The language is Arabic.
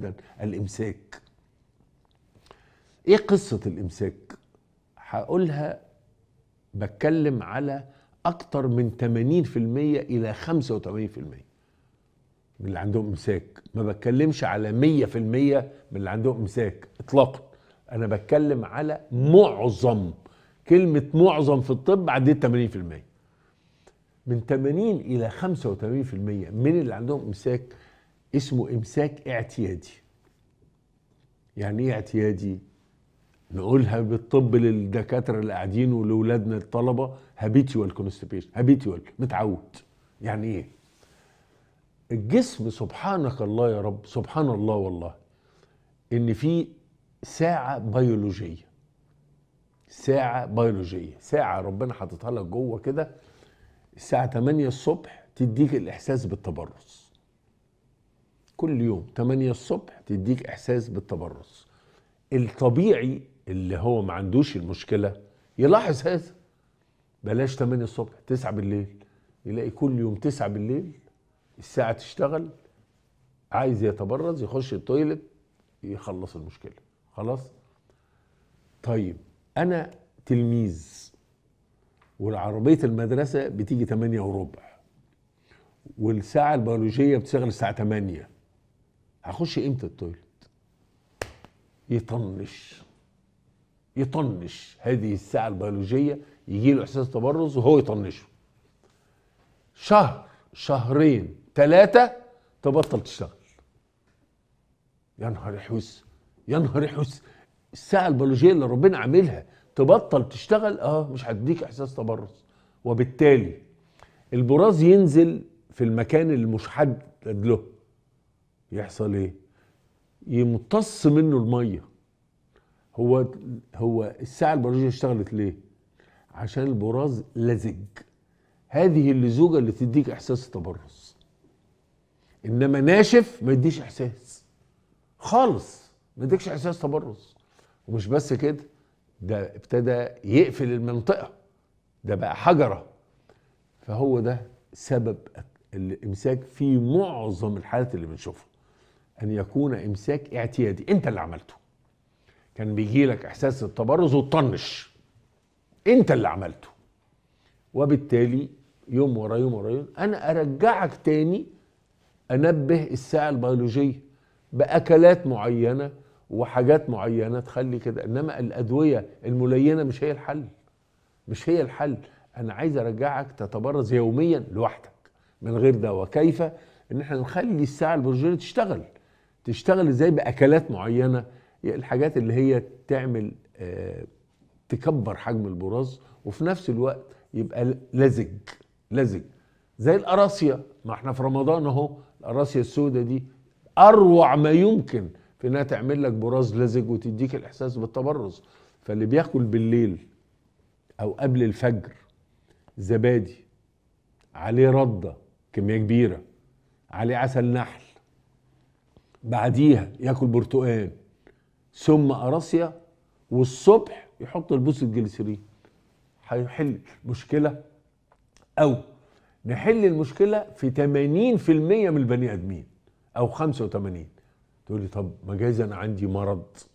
جدا الامساك ايه قصه الامساك هقولها بتكلم على اكتر من 80% الى 85% من اللي عندهم امساك ما بتكلمش على 100% من اللي عندهم امساك اطلاقا انا بتكلم على معظم كلمه معظم في الطب عدت 80% من 80 الى 85% من اللي عندهم امساك اسمه إمساك اعتيادي يعني إيه اعتيادي؟ نقولها بالطب للدكاترة اللي قاعدين ولولادنا الطلبة هابيتوال كونستيبيشن هابيتوال متعود يعني إيه؟ الجسم سبحانك الله يا رب سبحان الله والله إن في ساعة بيولوجية ساعة بيولوجية ساعة ربنا حاططها لك جوه كده الساعة 8 الصبح تديك الإحساس بالتبرز كل يوم 8 الصبح تديك احساس بالتبرز الطبيعي اللي هو ما عندوش المشكله يلاحظ هذا بلاش 8 الصبح 9 بالليل يلاقي كل يوم 9 بالليل الساعه تشتغل عايز يتبرز يخش التويلت يخلص المشكله خلاص طيب انا تلميذ والعربيه المدرسه بتيجي 8 وربع والساعه البيولوجيه بتشتغل الساعه 8 هخش امتى التويلت يطنش يطنش هذه الساعه البيولوجيه يجي له احساس تبرز وهو يطنشه شهر شهرين ثلاثه تبطل تشتغل يا نهار حوس يا نهار حوس الساعه البيولوجيه اللي ربنا عاملها تبطل تشتغل اه مش هتديك احساس تبرز وبالتالي البراز ينزل في المكان اللي مش حدد له يحصل ايه يمتص منه الميه هو هو الساعه البيولوجيه اشتغلت ليه عشان البراز لزج هذه اللزوجه اللي تديك احساس التبرز انما ناشف ما يديش احساس خالص ما يديكش احساس تبرز ومش بس كده ده ابتدى يقفل المنطقه ده بقى حجره فهو ده سبب الامساك في معظم الحالات اللي بنشوفها ان يكون امساك اعتيادي انت اللي عملته كان بيجي لك احساس التبرز وتطنش انت اللي عملته وبالتالي يوم ورا يوم ورا يوم انا ارجعك تاني انبه الساعه البيولوجيه باكلات معينه وحاجات معينه تخلي كده انما الادويه الملينه مش هي الحل مش هي الحل انا عايز ارجعك تتبرز يوميا لوحدك من غير ده وكيف ان احنا نخلي الساعه البيولوجيه تشتغل تشتغل ازاي باكلات معينه الحاجات اللي هي تعمل آه، تكبر حجم البراز وفي نفس الوقت يبقى لزج لزج زي القراصية ما احنا في رمضان اهو القراصية السوداء دي اروع ما يمكن في انها تعمل لك براز لزج وتديك الاحساس بالتبرز فاللي بياكل بالليل او قبل الفجر زبادي عليه رده كميه كبيره عليه عسل نحل بعديها ياكل برتقال ثم قراصية والصبح يحط البوس الجليسرين هيحل مشكلة أو نحل المشكلة في 80% من البني آدمين أو 85 تقول لي طب ما جايز أنا عندي مرض